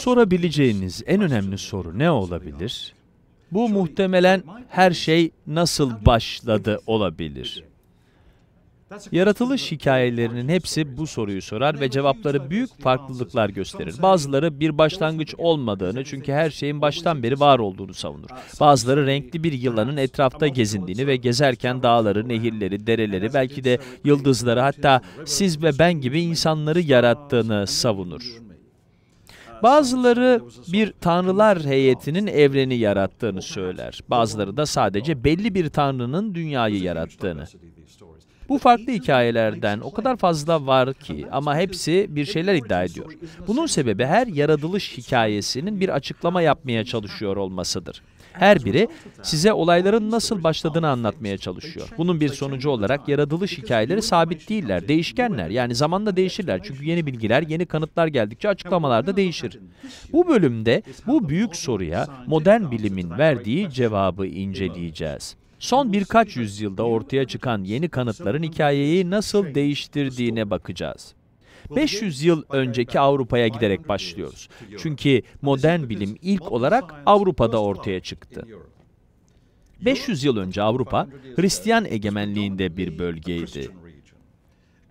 Sorabileceğiniz en önemli soru ne olabilir? Bu muhtemelen her şey nasıl başladı olabilir. Yaratılış hikayelerinin hepsi bu soruyu sorar ve cevapları büyük farklılıklar gösterir. Bazıları bir başlangıç olmadığını çünkü her şeyin baştan beri var olduğunu savunur. Bazıları renkli bir yılanın etrafta gezindiğini ve gezerken dağları, nehirleri, dereleri, belki de yıldızları hatta siz ve ben gibi insanları yarattığını savunur. Bazıları bir tanrılar heyetinin evreni yarattığını söyler. Bazıları da sadece belli bir tanrının dünyayı yarattığını. Bu farklı hikayelerden o kadar fazla var ki ama hepsi bir şeyler iddia ediyor. Bunun sebebi her yaratılış hikayesinin bir açıklama yapmaya çalışıyor olmasıdır. Her biri size olayların nasıl başladığını anlatmaya çalışıyor. Bunun bir sonucu olarak yaratılış hikayeleri sabit değiller, değişkenler. Yani zamanla değişirler. Çünkü yeni bilgiler, yeni kanıtlar geldikçe açıklamalar da değişir. Bu bölümde bu büyük soruya modern bilimin verdiği cevabı inceleyeceğiz. Son birkaç yüzyılda ortaya çıkan yeni kanıtların hikayeyi nasıl değiştirdiğine bakacağız. 500 yıl önceki Avrupa'ya giderek başlıyoruz. Çünkü modern bilim ilk olarak Avrupa'da ortaya çıktı. 500 yıl önce Avrupa, Hristiyan egemenliğinde bir bölgeydi.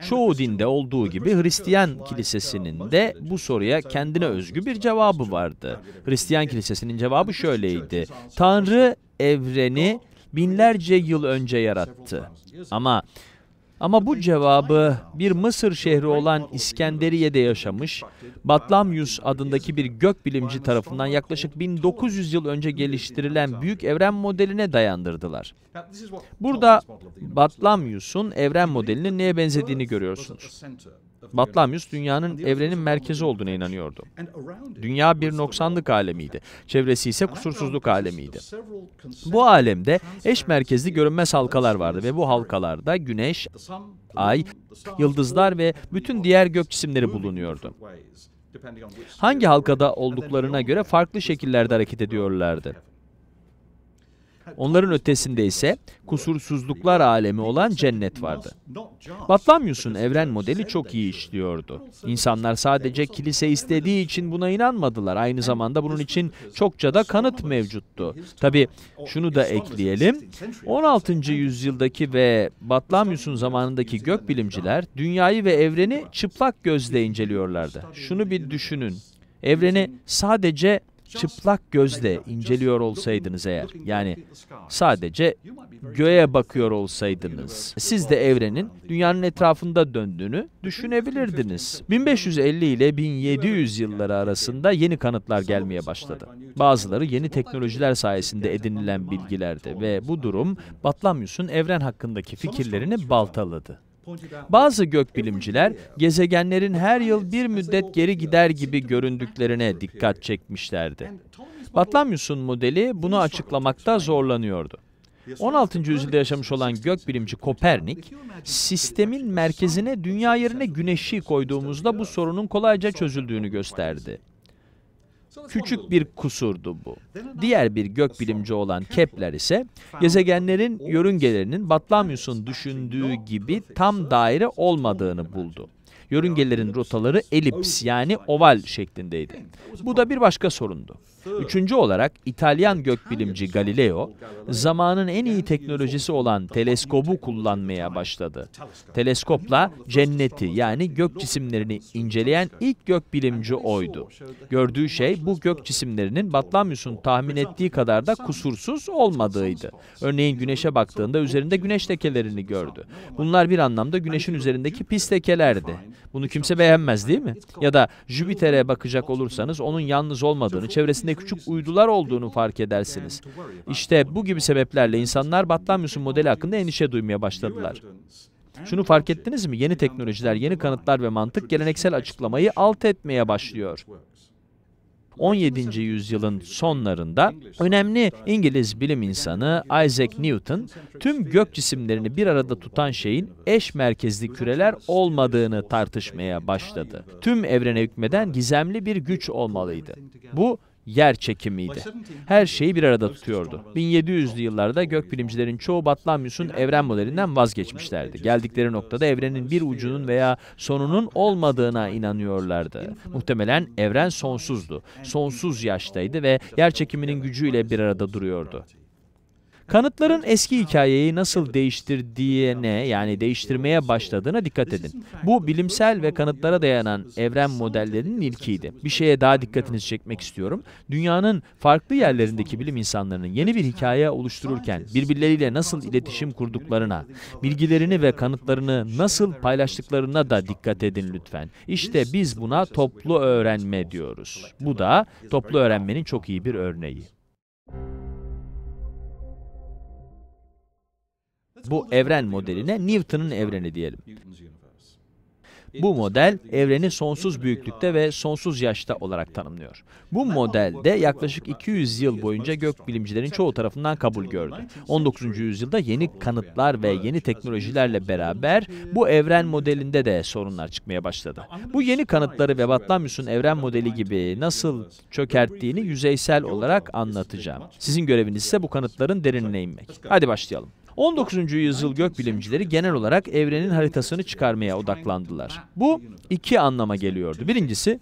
Çoğu dinde olduğu gibi Hristiyan kilisesinin de bu soruya kendine özgü bir cevabı vardı. Hristiyan kilisesinin cevabı şöyleydi. Tanrı evreni binlerce yıl önce yarattı. Ama ama bu cevabı bir Mısır şehri olan İskenderiye'de yaşamış Batlamyus adındaki bir gökbilimci tarafından yaklaşık 1900 yıl önce geliştirilen büyük evren modeline dayandırdılar. Burada Batlamyus'un evren modelinin neye benzediğini görüyorsunuz. Batlamyus dünyanın evrenin merkezi olduğuna inanıyordu. Dünya bir noksanlık alemiydi. Çevresi ise kusursuzluk alemiydi. Bu alemde eş merkezli görünmez halkalar vardı ve bu halkalarda güneş, ay, yıldızlar ve bütün diğer gök cisimleri bulunuyordu. Hangi halkada olduklarına göre farklı şekillerde hareket ediyorlardı. Onların ötesinde ise kusursuzluklar alemi olan cennet vardı. Batlamyus'un evren modeli çok iyi işliyordu. İnsanlar sadece kilise istediği için buna inanmadılar. Aynı zamanda bunun için çokça da kanıt mevcuttu. Tabi şunu da ekleyelim. 16. yüzyıldaki ve Batlamyus'un zamanındaki gökbilimciler dünyayı ve evreni çıplak gözle inceliyorlardı. Şunu bir düşünün. Evreni sadece çıplak gözle inceliyor olsaydınız eğer, yani sadece göğe bakıyor olsaydınız, siz de evrenin dünyanın etrafında döndüğünü düşünebilirdiniz. 1550 ile 1700 yılları arasında yeni kanıtlar gelmeye başladı. Bazıları yeni teknolojiler sayesinde edinilen bilgilerdi ve bu durum Batlamyus'un evren hakkındaki fikirlerini baltaladı. Bazı gökbilimciler gezegenlerin her yıl bir müddet geri gider gibi göründüklerine dikkat çekmişlerdi. Batlamyus'un modeli bunu açıklamakta zorlanıyordu. 16. yüzyılda yaşamış olan gökbilimci Kopernik, sistemin merkezine dünya yerine güneşi koyduğumuzda bu sorunun kolayca çözüldüğünü gösterdi. Küçük bir kusurdu bu. Diğer bir gökbilimci olan Kepler ise gezegenlerin yörüngelerinin Batlamyus'un düşündüğü gibi tam daire olmadığını buldu. Yörüngelerin rotaları elips yani oval şeklindeydi. Bu da bir başka sorundu. Üçüncü olarak İtalyan gökbilimci Galileo, zamanın en iyi teknolojisi olan teleskobu kullanmaya başladı. Teleskopla cenneti yani gök cisimlerini inceleyen ilk gökbilimci oydu. Gördüğü şey bu gök cisimlerinin Batlamyus'un tahmin ettiği kadar da kusursuz olmadığıydı. Örneğin güneşe baktığında üzerinde güneş lekelerini gördü. Bunlar bir anlamda güneşin üzerindeki pis lekelerdi. Bunu kimse şey beğenmez değil mi? Ya da Jüpiter'e bakacak olursanız onun yalnız olmadığını, çevresinde içinde küçük uydular olduğunu fark edersiniz. İşte bu gibi sebeplerle insanlar Batlamyus'un modeli hakkında endişe duymaya başladılar. Şunu fark ettiniz mi? Yeni teknolojiler, yeni kanıtlar ve mantık geleneksel açıklamayı alt etmeye başlıyor. 17. yüzyılın sonlarında önemli İngiliz bilim insanı Isaac Newton tüm gök cisimlerini bir arada tutan şeyin eş merkezli küreler olmadığını tartışmaya başladı. Tüm evrene hükmeden gizemli bir güç olmalıydı. Bu yer çekimiydi. Her şeyi bir arada tutuyordu. 1700'lü yıllarda gökbilimcilerin çoğu Batlamyus'un evren modelinden vazgeçmişlerdi. Geldikleri noktada evrenin bir ucunun veya sonunun olmadığına inanıyorlardı. Muhtemelen evren sonsuzdu. Sonsuz yaştaydı ve yer çekiminin gücüyle bir arada duruyordu. Kanıtların eski hikayeyi nasıl değiştirdiğine yani değiştirmeye başladığına dikkat edin. Bu bilimsel ve kanıtlara dayanan evren modellerinin ilkiydi. Bir şeye daha dikkatinizi çekmek istiyorum. Dünyanın farklı yerlerindeki bilim insanlarının yeni bir hikaye oluştururken birbirleriyle nasıl iletişim kurduklarına, bilgilerini ve kanıtlarını nasıl paylaştıklarına da dikkat edin lütfen. İşte biz buna toplu öğrenme diyoruz. Bu da toplu öğrenmenin çok iyi bir örneği. Bu evren modeline Newton'un evreni diyelim. Bu model evreni sonsuz büyüklükte ve sonsuz yaşta olarak tanımlıyor. Bu modelde yaklaşık 200 yıl boyunca gökbilimcilerin çoğu tarafından kabul gördü. 19. yüzyılda yeni kanıtlar ve yeni teknolojilerle beraber bu evren modelinde de sorunlar çıkmaya başladı. Bu yeni kanıtları ve Batlamyus'un evren modeli gibi nasıl çökerttiğini yüzeysel olarak anlatacağım. Sizin göreviniz ise bu kanıtların derinine inmek. Hadi başlayalım. 19. yüzyıl gökbilimcileri genel olarak evrenin haritasını çıkarmaya odaklandılar. Bu iki anlama geliyordu. Birincisi,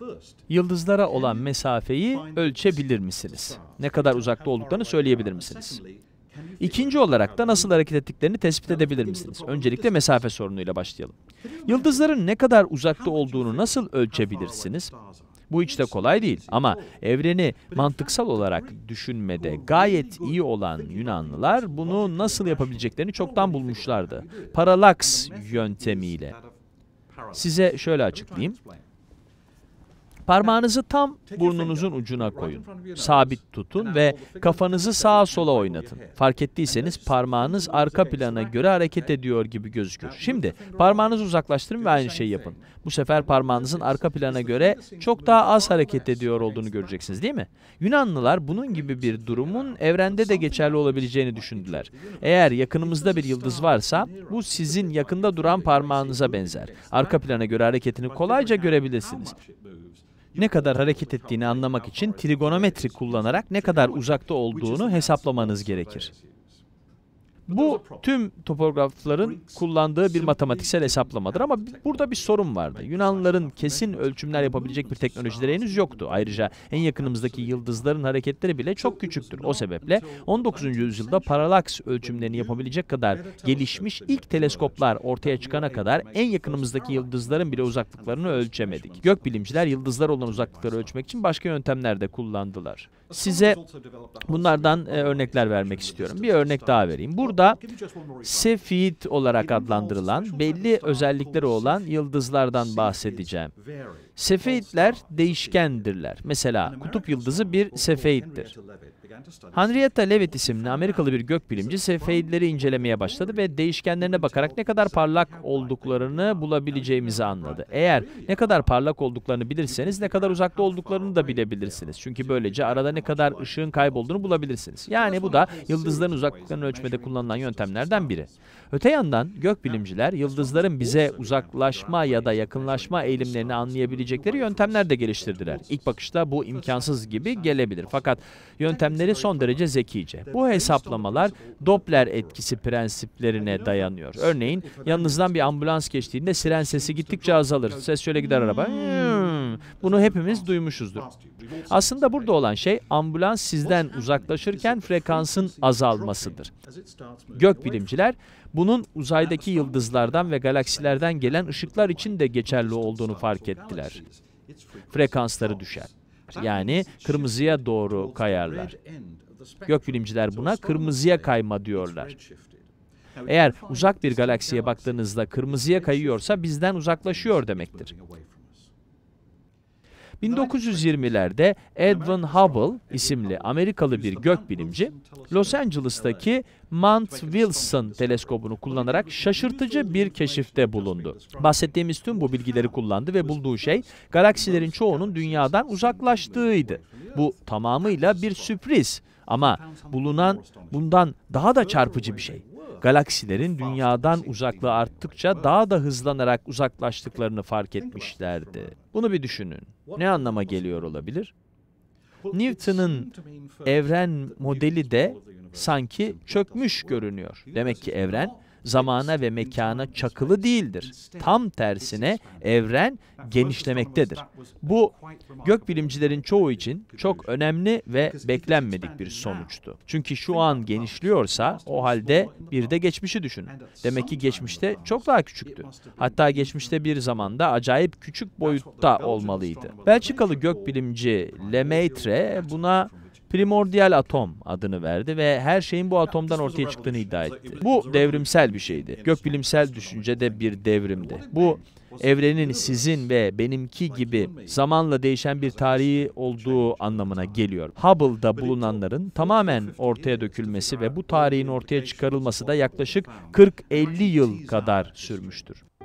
yıldızlara olan mesafeyi ölçebilir misiniz? Ne kadar uzakta olduklarını söyleyebilir misiniz? İkinci olarak da nasıl hareket ettiklerini tespit edebilir misiniz? Öncelikle mesafe sorunuyla başlayalım. Yıldızların ne kadar uzakta olduğunu nasıl ölçebilirsiniz? Bu hiç de kolay değil ama evreni mantıksal olarak düşünmede gayet iyi olan Yunanlılar bunu nasıl yapabileceklerini çoktan bulmuşlardı. Paralaks yöntemiyle. Size şöyle açıklayayım. Parmağınızı tam burnunuzun ucuna koyun. Sabit tutun ve kafanızı sağa sola oynatın. Fark ettiyseniz parmağınız arka plana göre hareket ediyor gibi gözükür. Şimdi parmağınızı uzaklaştırın ve aynı şeyi yapın. Bu sefer parmağınızın arka plana göre çok daha az hareket ediyor olduğunu göreceksiniz değil mi? Yunanlılar bunun gibi bir durumun evrende de geçerli olabileceğini düşündüler. Eğer yakınımızda bir yıldız varsa bu sizin yakında duran parmağınıza benzer. Arka plana göre hareketini kolayca görebilirsiniz ne kadar hareket ettiğini anlamak için trigonometri kullanarak ne kadar uzakta olduğunu hesaplamanız gerekir. Bu tüm topografların kullandığı bir matematiksel hesaplamadır ama burada bir sorun vardı. Yunanlıların kesin ölçümler yapabilecek bir teknolojileri henüz yoktu. Ayrıca en yakınımızdaki yıldızların hareketleri bile çok küçüktür. O sebeple 19. yüzyılda paralaks ölçümlerini yapabilecek kadar gelişmiş ilk teleskoplar ortaya çıkana kadar en yakınımızdaki yıldızların bile uzaklıklarını ölçemedik. Gökbilimciler yıldızlar olan uzaklıkları ölçmek için başka yöntemler de kullandılar size bunlardan e, örnekler vermek istiyorum. Bir örnek daha vereyim. Burada Cepheid olarak adlandırılan belli özellikleri olan yıldızlardan bahsedeceğim. Sefeitler değişkendirler. Mesela kutup yıldızı bir sefeittir. Henrietta Leavitt isimli Amerikalı bir gökbilimci sefeitleri incelemeye başladı ve değişkenlerine bakarak ne kadar parlak olduklarını bulabileceğimizi anladı. Eğer ne kadar parlak olduklarını bilirseniz ne kadar uzakta olduklarını da bilebilirsiniz. Çünkü böylece arada ne kadar ışığın kaybolduğunu bulabilirsiniz. Yani bu da yıldızların uzaklıklarını ölçmede kullanılan yöntemlerden biri. Öte yandan gökbilimciler yıldızların bize uzaklaşma ya da yakınlaşma eğilimlerini anlayabileceğini yapabilecekleri yöntemler de geliştirdiler. İlk bakışta bu imkansız gibi gelebilir. Fakat yöntemleri son derece zekice. Bu hesaplamalar Doppler etkisi prensiplerine dayanıyor. Örneğin yanınızdan bir ambulans geçtiğinde siren sesi gittikçe azalır. Ses şöyle gider araba. Hmm, bunu hepimiz duymuşuzdur. Aslında burada olan şey ambulans sizden uzaklaşırken frekansın azalmasıdır. Gökbilimciler bunun uzaydaki yıldızlardan ve galaksilerden gelen ışıklar için de geçerli olduğunu fark ettiler. Frekansları düşer. Yani kırmızıya doğru kayarlar. Gökbilimciler buna kırmızıya kayma diyorlar. Eğer uzak bir galaksiye baktığınızda kırmızıya kayıyorsa bizden uzaklaşıyor demektir. 1920'lerde Edwin Hubble isimli Amerikalı bir gökbilimci Los Angeles'taki Mount Wilson teleskobunu kullanarak şaşırtıcı bir keşifte bulundu. Bahsettiğimiz tüm bu bilgileri kullandı ve bulduğu şey galaksilerin çoğunun dünyadan uzaklaştığıydı. Bu tamamıyla bir sürpriz ama bulunan bundan daha da çarpıcı bir şey. Galaksilerin dünyadan uzaklığı arttıkça daha da hızlanarak uzaklaştıklarını fark etmişlerdi. Bunu bir düşünün ne anlama geliyor olabilir? Newton'ın evren modeli de sanki çökmüş görünüyor. Demek ki evren zamana ve mekana çakılı değildir. Tam tersine evren genişlemektedir. Bu gök bilimcilerin çoğu için çok önemli ve beklenmedik bir sonuçtu. Çünkü şu an genişliyorsa o halde bir de geçmişi düşünün. Demek ki geçmişte çok daha küçüktü. Hatta geçmişte bir zamanda acayip küçük boyutta olmalıydı. Belçikalı gökbilimci Lemaitre buna primordial atom adını verdi ve her şeyin bu atomdan ortaya çıktığını iddia etti. Bu devrimsel bir şeydi. Gökbilimsel düşünce de bir devrimdi. Bu evrenin sizin ve benimki gibi zamanla değişen bir tarihi olduğu anlamına geliyor. Hubble'da bulunanların tamamen ortaya dökülmesi ve bu tarihin ortaya çıkarılması da yaklaşık 40-50 yıl kadar sürmüştür.